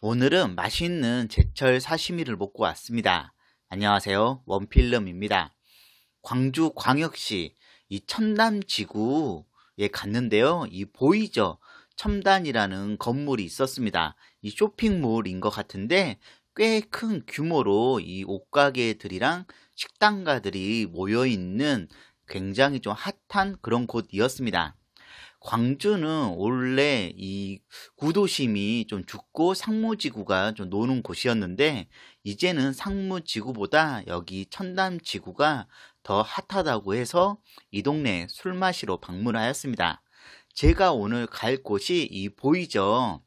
오늘은 맛있는 제철 사시미를 먹고 왔습니다. 안녕하세요. 원필름입니다. 광주 광역시 이 첨단 지구에 갔는데요. 이 보이죠? 첨단이라는 건물이 있었습니다. 이 쇼핑몰인 것 같은데 꽤 큰 규모로 이 옷가게들이랑 식당가들이 모여 있는 굉장히 좀 핫한 그런 곳이었습니다. 광주는 원래 이 구도심이 좀 죽고 상무지구가 좀 노는 곳이었는데 이제는 상무지구보다 여기 천담지구가 더 핫하다고 해서 이 동네 술 마시러 방문하였습니다. 제가 오늘 갈 곳이 이 보이죠.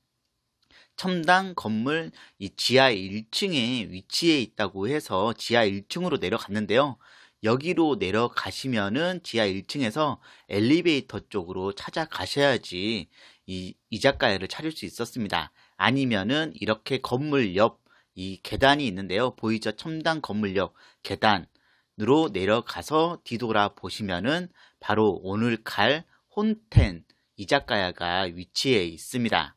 첨단 건물 이 지하 1층에 위치해 있다고 해서 지하 1층으로 내려갔는데요. 여기로 내려가시면은 지하 1층에서 엘리베이터 쪽으로 찾아가셔야지 이 이자카야를 찾을 수 있었습니다. 아니면은 이렇게 건물 옆 이 계단이 있는데요. 보이죠? 첨단 건물 옆 계단으로 내려가서 뒤돌아 보시면은 바로 오늘 갈 혼텐 이자카야가 위치해 있습니다.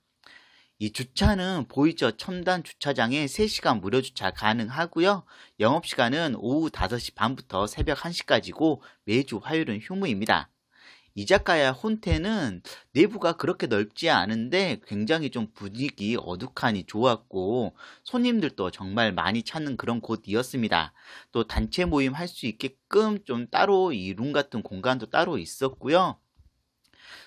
이 주차는 보이저 첨단 주차장에 3시간 무료 주차 가능하고요. 영업시간은 오후 5시 반부터 새벽 1시까지고 매주 화요일은 휴무입니다. 이자카야 혼테는 내부가 그렇게 넓지 않은데 굉장히 좀 분위기 어둑하니 좋았고 손님들도 정말 많이 찾는 그런 곳이었습니다. 또 단체 모임 할 수 있게끔 좀 따로 이 룸 같은 공간도 따로 있었고요.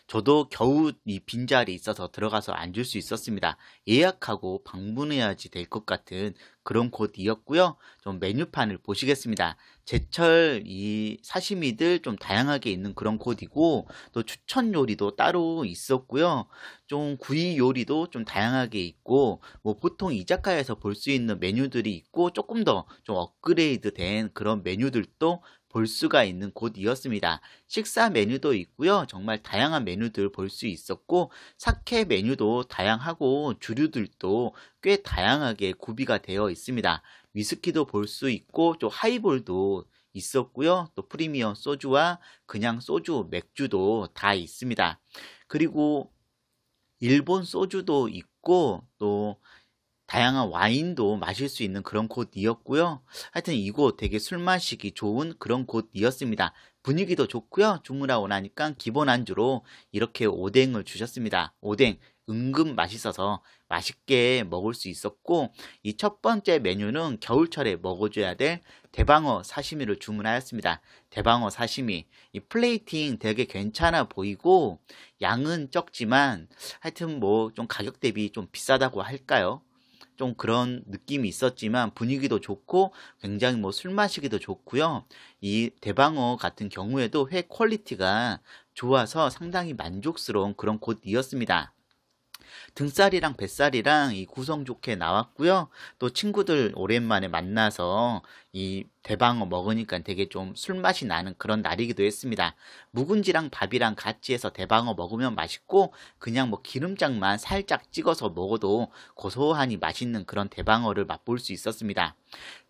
저도 겨우 이 빈자리 있어서 들어가서 앉을 수 있었습니다. 예약하고 방문해야지 될 것 같은 그런 곳이었고요. 좀 메뉴판을 보시겠습니다. 제철 이 사시미들 좀 다양하게 있는 그런 곳이고 또 추천 요리도 따로 있었고요. 좀 구이 요리도 좀 다양하게 있고 뭐 보통 이자카야에서 볼 수 있는 메뉴들이 있고 조금 더 좀 업그레이드 된 그런 메뉴들도 볼 수가 있는 곳이었습니다. 식사 메뉴도 있고요. 정말 다양한 메뉴들 볼 수 있었고 사케 메뉴도 다양하고 주류들도 꽤 다양하게 구비가 되어 있습니다. 위스키도 볼 수 있고 또 하이볼도 있었고요. 또 프리미엄 소주와 그냥 소주, 맥주도 다 있습니다. 그리고 일본 소주도 있고 또 다양한 와인도 마실 수 있는 그런 곳이었고요. 하여튼 이곳 되게 술 마시기 좋은 그런 곳이었습니다. 분위기도 좋고요. 주문하고 나니까 기본 안주로 이렇게 오뎅을 주셨습니다. 오뎅 은근 맛있어서 맛있게 먹을 수 있었고 이 첫 번째 메뉴는 겨울철에 먹어줘야 될 대방어 사시미를 주문하였습니다. 대방어 사시미 이 플레이팅 되게 괜찮아 보이고 양은 적지만 하여튼 뭐 좀 가격 대비 좀 비싸다고 할까요? 좀 그런 느낌이 있었지만 분위기도 좋고 굉장히 뭐 술 마시기도 좋고요. 이 대방어 같은 경우에도 회 퀄리티가 좋아서 상당히 만족스러운 그런 곳이었습니다. 등살이랑 뱃살이랑 이 구성 좋게 나왔고요. 또 친구들 오랜만에 만나서 이 대방어 먹으니까 되게 좀 술맛이 나는 그런 날이기도 했습니다. 묵은지랑 밥이랑 같이 해서 대방어 먹으면 맛있고 그냥 뭐 기름장만 살짝 찍어서 먹어도 고소하니 맛있는 그런 대방어를 맛볼 수 있었습니다.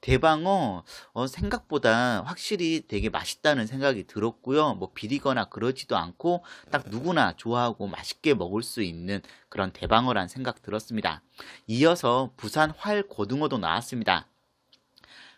대방어 어, 생각보다 확실히 되게 맛있다는 생각이 들었고요. 뭐 비리거나 그러지도 않고 딱 누구나 좋아하고 맛있게 먹을 수 있는 그런 대방어란 생각 들었습니다. 이어서 부산 활 고등어도 나왔습니다.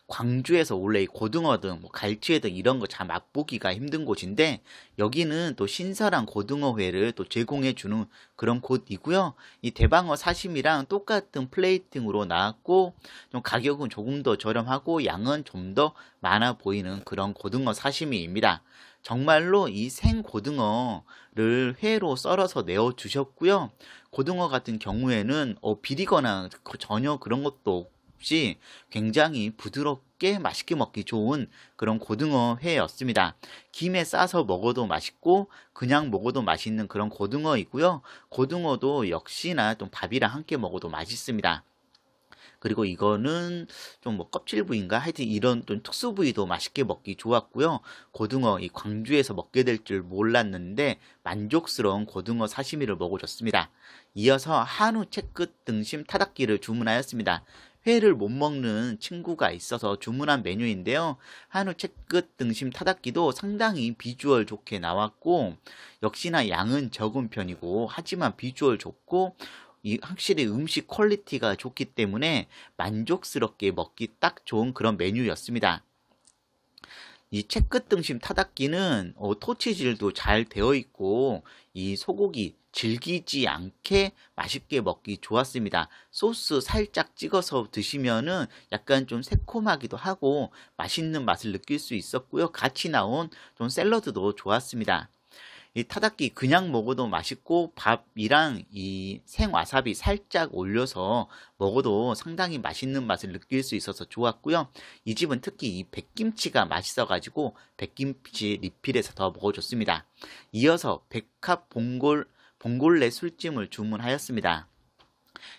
광주에서 원래 고등어 등뭐 갈치회 등 이런 거 잘 맛보기가 힘든 곳인데 여기는 또 신선한 고등어회를 또 제공해 주는 그런 곳이고요. 이 대방어 사심이랑 똑같은 플레이팅으로 나왔고 좀 가격은 조금 더 저렴하고 양은 좀 더 많아 보이는 그런 고등어 사심이입니다. 정말로 이 생고등어를 회로 썰어서 내어 주셨고요. 고등어 같은 경우에는 어, 비리거나 전혀 그런 것도 없이 굉장히 부드럽게 맛있게 먹기 좋은 그런 고등어 회였습니다. 김에 싸서 먹어도 맛있고 그냥 먹어도 맛있는 그런 고등어이고요. 고등어도 역시나 좀 밥이랑 함께 먹어도 맛있습니다. 그리고 이거는 좀 뭐 껍질 부위인가 하여튼 이런 좀 특수 부위도 맛있게 먹기 좋았고요. 고등어 이 광주에서 먹게 될 줄 몰랐는데 만족스러운 고등어 사시미를 먹어줬습니다. 이어서 한우 채끝 등심 타닥기를 주문하였습니다. 회를 못 먹는 친구가 있어서 주문한 메뉴인데요. 한우 채끝 등심 타닥기도 상당히 비주얼 좋게 나왔고 역시나 양은 적은 편이고 하지만 비주얼 좋고 이 확실히 음식 퀄리티가 좋기 때문에 만족스럽게 먹기 딱 좋은 그런 메뉴였습니다. 이 채끝등심 타닥기는 어, 토치질도 잘 되어 있고 이 소고기 질기지 않게 맛있게 먹기 좋았습니다. 소스 살짝 찍어서 드시면은 약간 좀 새콤하기도 하고 맛있는 맛을 느낄 수 있었고요. 같이 나온 좀 샐러드도 좋았습니다. 이 타닥기 그냥 먹어도 맛있고 밥이랑 이 생와사비 살짝 올려서 먹어도 상당히 맛있는 맛을 느낄 수 있어서 좋았고요. 이 집은 특히 이 백김치가 맛있어가지고 백김치 리필해서 더 먹어줬습니다. 이어서 백합 봉골 봉골레 술찜을 주문하였습니다.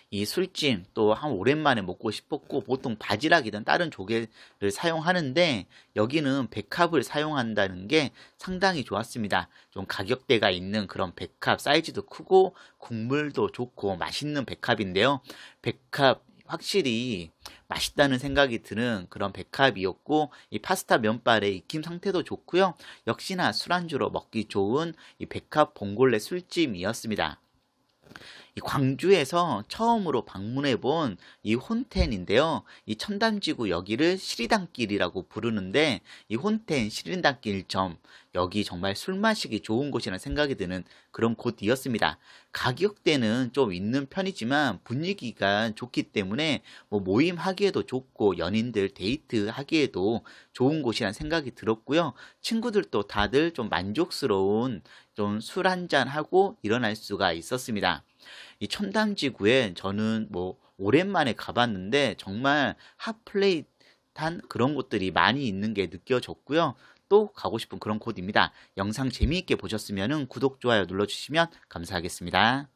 이 술찜 또 한 오랜만에 먹고 싶었고 보통 바지락이든 다른 조개를 사용하는데 여기는 백합을 사용한다는 게 상당히 좋았습니다. 좀 가격대가 있는 그런 백합 사이즈도 크고 국물도 좋고 맛있는 백합인데요. 백합 확실히 맛있다는 생각이 드는 그런 백합이었고 이 파스타 면발의 익힘 상태도 좋고요. 역시나 술안주로 먹기 좋은 이 백합 봉골레 술찜이었습니다. 광주에서 처음으로 방문해 본 이 혼텐인데요. 이 천담지구 여기를 시리단길이라고 부르는데 이 혼텐 시리단길점 여기 정말 술 마시기 좋은 곳이라는 생각이 드는 그런 곳이었습니다. 가격대는 좀 있는 편이지만 분위기가 좋기 때문에 뭐 모임 하기에도 좋고 연인들 데이트 하기에도 좋은 곳이라는 생각이 들었고요. 친구들도 다들 좀 만족스러운 좀 술 한 잔 하고 일어날 수가 있었습니다. 이 첨단 지구에 저는 뭐 오랜만에 가봤는데 정말 핫플레이한 그런 곳들이 많이 있는 게 느껴졌고요. 또 가고 싶은 그런 곳입니다. 영상 재미있게 보셨으면 구독, 좋아요 눌러주시면 감사하겠습니다.